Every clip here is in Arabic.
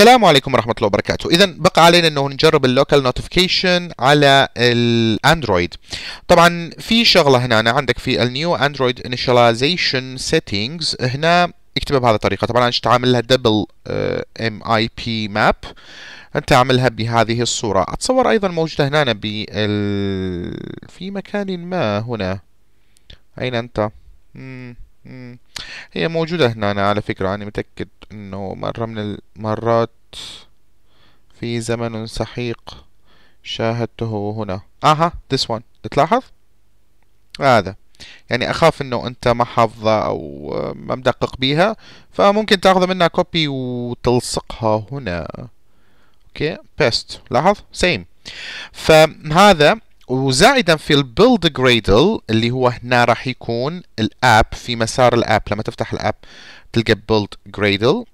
السلام عليكم ورحمه الله وبركاته اذا بقى علينا انه نجرب اللوكال نوتيفيكيشن على الاندرويد طبعا في شغله هنا أنا عندك في النيو اندرويد انيشاليزيشن سيتنجز هنا اكتبها بهذه الطريقه طبعا انا تعاملها دبل ام اي بي ماب انت عاملها بهذه الصوره اتصور ايضا موجوده هنا بال في مكان ما هنا اين انت؟ مم. هي موجودة هنا أنا على فكرة أنا متأكد إنه مرة من المرات في زمن سحيق شاهدته هنا أها this one تلاحظ هذا يعني أخاف إنه أنت ما حافظة أو ما مدقق بيها فممكن تاخذ منها كوبي وتلصقها هنا أوكي بيست لاحظ سيم فهذا وزائدا في البيلد جريدل اللي هو هنا راح يكون الاب في مسار الاب لما تفتح الاب تلقى بيلد جريدل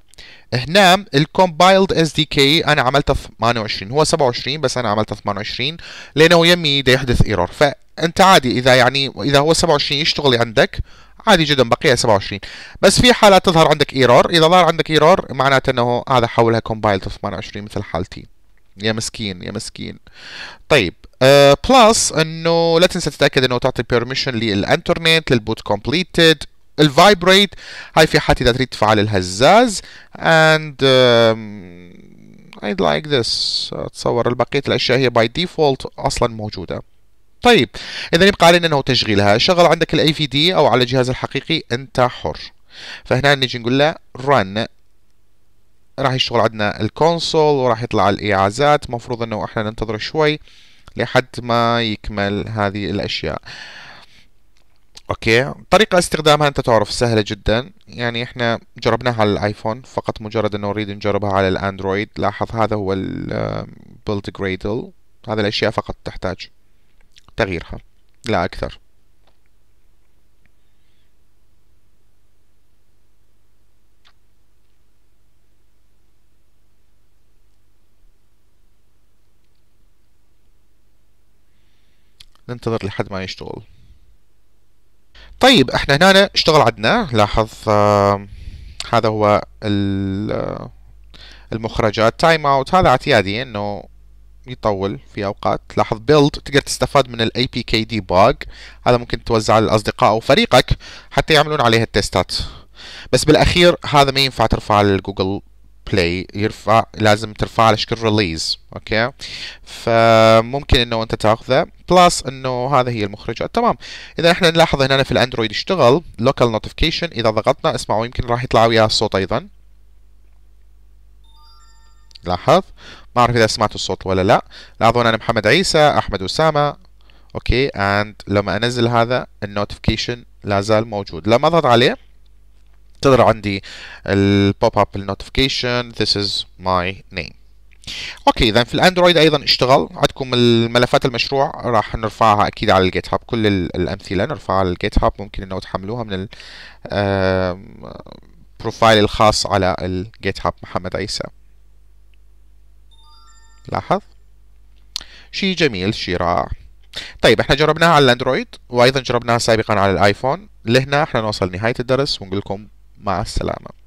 هنا الكومبايلد اس دي كي انا عملته 28 هو 27 بس انا عملته 28 لانه يمي دا يحدث ايرور فانت عادي اذا يعني اذا هو 27 يشتغل عندك عادي جدا بقيه 27 بس في حالات تظهر عندك ايرور اذا ظهر عندك ايرور معناته انه هذا حولها كومبايلد 28 مثل حالتي يا مسكين يا مسكين طيب بلس آه، uh, انه لا تنسى تتاكد انه تعطي بيرميشن للانترنت للبوت كومبليتد الفايبريت هاي في حالة اذا تريد تفعل الهزاز اند اي لايك ذس اتصور البقية الاشياء هي باي ديفولت اصلا موجودة طيب اذا يبقى علينا انه تشغيلها شغل عندك الاي في دي او على الجهاز الحقيقي انت حر فهنا نجي نقول له رن راح يشتغل عندنا الكونسول وراح يطلع الاعازات مفروض انه احنا ننتظر شوي لحد ما يكمل هذه الاشياء اوكي طريقة استخدامها انت تعرف سهلة جدا يعني احنا جربناها على الايفون فقط مجرد انه نريد نجربها على الاندرويد لاحظ هذا هو البيلد جريدل هذه الاشياء فقط تحتاج تغييرها لا اكثر ننتظر لحد ما يشتغل طيب احنا هنا اشتغل عندنا لاحظ آه هذا هو المخرجات تايم اوت هذا اعتيادي انه يطول في اوقات لاحظ بيلد تقدر تستفاد من الاي بي كي دي باج هذا ممكن على الاصدقاء او فريقك حتى يعملون عليها التستات بس بالاخير هذا ما ينفع ترفعه للجوجل بلاي يرفع لازم ترفع على شكل ريليز اوكي فممكن انه انت تاخذه بلس انه هذا هي المخرجات تمام اذا احنا نلاحظ هنا في الاندرويد يشتغل لوكال نوتيفيكيشن اذا ضغطنا اسمعوا يمكن راح يطلع وياه الصوت ايضا لاحظ ما اعرف اذا سمعتوا الصوت ولا لا لاحظوا انا محمد عيسى احمد اسامه اوكي اند لما انزل هذا النوتيفيكيشن لا زال موجود لما اضغط عليه تظهر عندي البوب اب النوتيفيكيشن this is my name اوكي اذا في الاندرويد ايضا اشتغل عندكم الملفات المشروع راح نرفعها اكيد على الجيت هاب كل الامثله نرفعها على الجيت هاب ممكن انه تحملوها من البروفايل الخاص على الجيت هاب محمد عيسى لاحظ شيء جميل شيء رائع طيب احنا جربناها على الاندرويد وايضا جربناها سابقا على الايفون لهنا احنا نوصل نهايه الدرس ونقول لكم مع السلامة